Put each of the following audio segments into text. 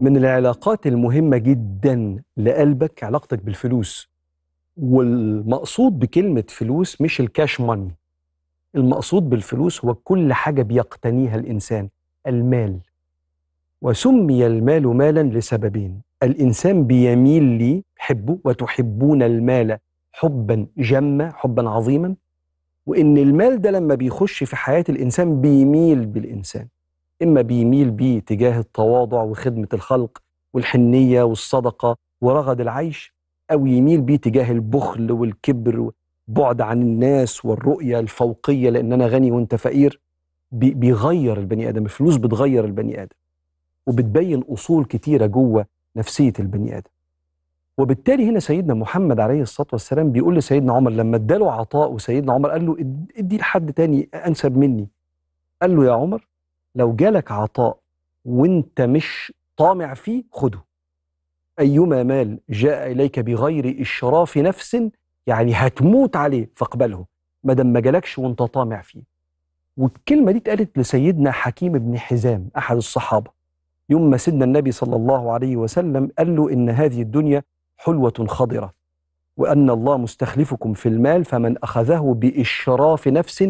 من العلاقات المهمة جدا لقلبك علاقتك بالفلوس والمقصود بكلمة فلوس مش الكاش ماني المقصود بالفلوس هو كل حاجة بيقتنيها الإنسان المال وسمي المال مالا لسببين الإنسان بيميل لي حبه وتحبون المال حبا جما حبا عظيما وإن المال ده لما بيخش في حياة الإنسان بيميل بالإنسان إما بيميل بيه تجاه التواضع وخدمة الخلق والحنية والصدقة ورغد العيش أو يميل بيه تجاه البخل والكبر بعد عن الناس والرؤية الفوقية لأن أنا غني وأنت فقير بيغير البني آدم الفلوس بتغير البني آدم وبتبين أصول كتيرة جوه نفسية البني آدم وبالتالي هنا سيدنا محمد عليه الصلاه والسلام بيقول لسيدنا عمر لما اداله عطاء وسيدنا عمر قال له ادي لحد تاني انسب مني قال له يا عمر لو جالك عطاء وانت مش طامع فيه خده أيما مال جاء إليك بغير إشراف نفس يعني هتموت عليه فاقبله ما دام ما جالكش وانت طامع فيه والكلمة دي اتقالت لسيدنا حكيم بن حزام أحد الصحابة يوم ما سيدنا النبي صلى الله عليه وسلم قال له إن هذه الدنيا حلوة خضرة وأن الله مستخلفكم في المال فمن أخذه بإشراف نفس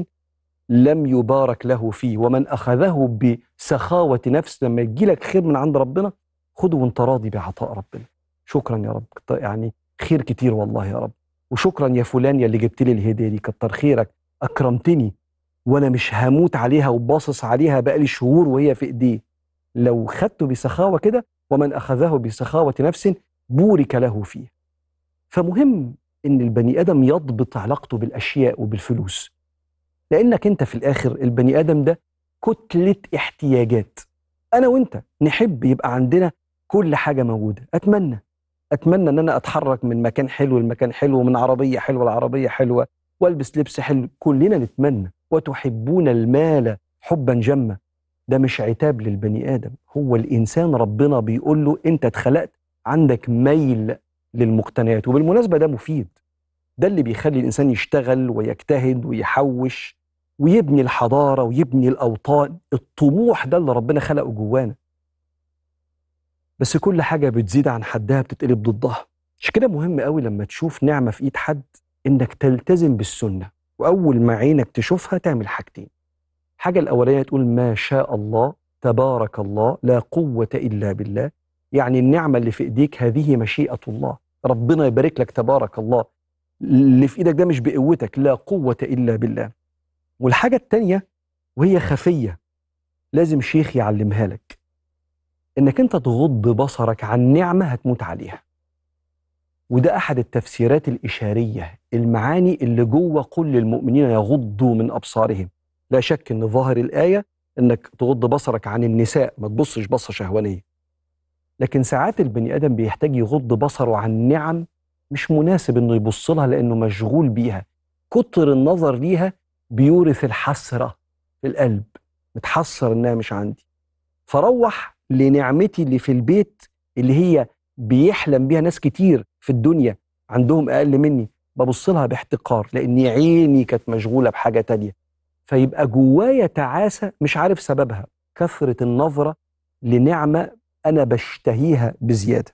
لم يبارك له فيه ومن أخذه بسخاوة نفس لما يجي لك خير من عند ربنا خده وانت راضي بعطاء ربنا شكرا يا رب يعني خير كتير والله يا رب وشكرا يا فلان يا اللي جبت لي الهديه دي كتر خيرك اكرمتني وانا مش هموت عليها وباصص عليها بقالي شهور وهي في ايديه لو خدته بسخاوه كده ومن اخذه بسخاوه نفس بورك له فيه فمهم ان البني ادم يضبط علاقته بالاشياء وبالفلوس لانك انت في الاخر البني ادم ده كتله احتياجات انا وانت نحب يبقى عندنا كل حاجه موجوده اتمنى اتمنى ان انا اتحرك من مكان حلو لمكان حلو من عربيه حلوه لعربيه حلوه والبس لبس حلو كلنا نتمنى وتحبون المال حبا جما ده مش عتاب للبني ادم هو الانسان ربنا بيقول له انت اتخلقت عندك ميل للمقتنيات وبالمناسبه ده مفيد ده اللي بيخلي الانسان يشتغل ويجتهد ويحوش ويبني الحضارة ويبني الأوطان الطموح ده اللي ربنا خلقه جوانا بس كل حاجة بتزيد عن حدها بتتقلب ضدها عشان كده مهم قوي لما تشوف نعمة في إيد حد إنك تلتزم بالسنة وأول ما عينك تشوفها تعمل حاجتين الحاجة الأولانية تقول ما شاء الله تبارك الله لا قوة إلا بالله يعني النعمة اللي في إيديك هذه مشيئة الله ربنا يبارك لك تبارك الله اللي في إيدك ده مش بقوتك لا قوة إلا بالله والحاجة التانية وهي خفية لازم شيخ يعلمها لك انك انت تغض بصرك عن نعمة هتموت عليها وده احد التفسيرات الاشارية المعاني اللي جوه كل المؤمنين يغضوا من ابصارهم لا شك ان ظاهر الاية انك تغض بصرك عن النساء ما تبصش بصة شهوانية لكن ساعات البني ادم بيحتاج يغض بصره عن نعم مش مناسب انه يبص لها لانه مشغول بيها كتر النظر ليها بيورث الحسرة في القلب متحسر إنها مش عندي فروح لنعمتي اللي في البيت اللي هي بيحلم بيها ناس كتير في الدنيا عندهم أقل مني ببص لها باحتقار لأن عيني كانت مشغولة بحاجة تانية فيبقى جوايا تعاسة مش عارف سببها كثرة النظرة لنعمة أنا بشتهيها بزيادة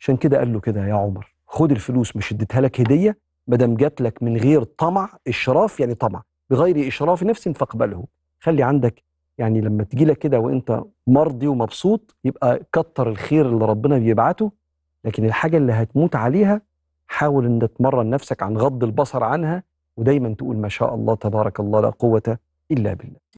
عشان كده قال له كده يا عمر خد الفلوس مش اديتها لك هدية ما دام جات لك من غير طمع اشراف يعني طمع بغير اشراف نفس فاقبله خلي عندك يعني لما تجي لك كده وانت مرضي ومبسوط يبقى كتر الخير اللي ربنا بيبعته لكن الحاجه اللي هتموت عليها حاول ان تمرن نفسك عن غض البصر عنها ودايما تقول ما شاء الله تبارك الله لا قوه الا بالله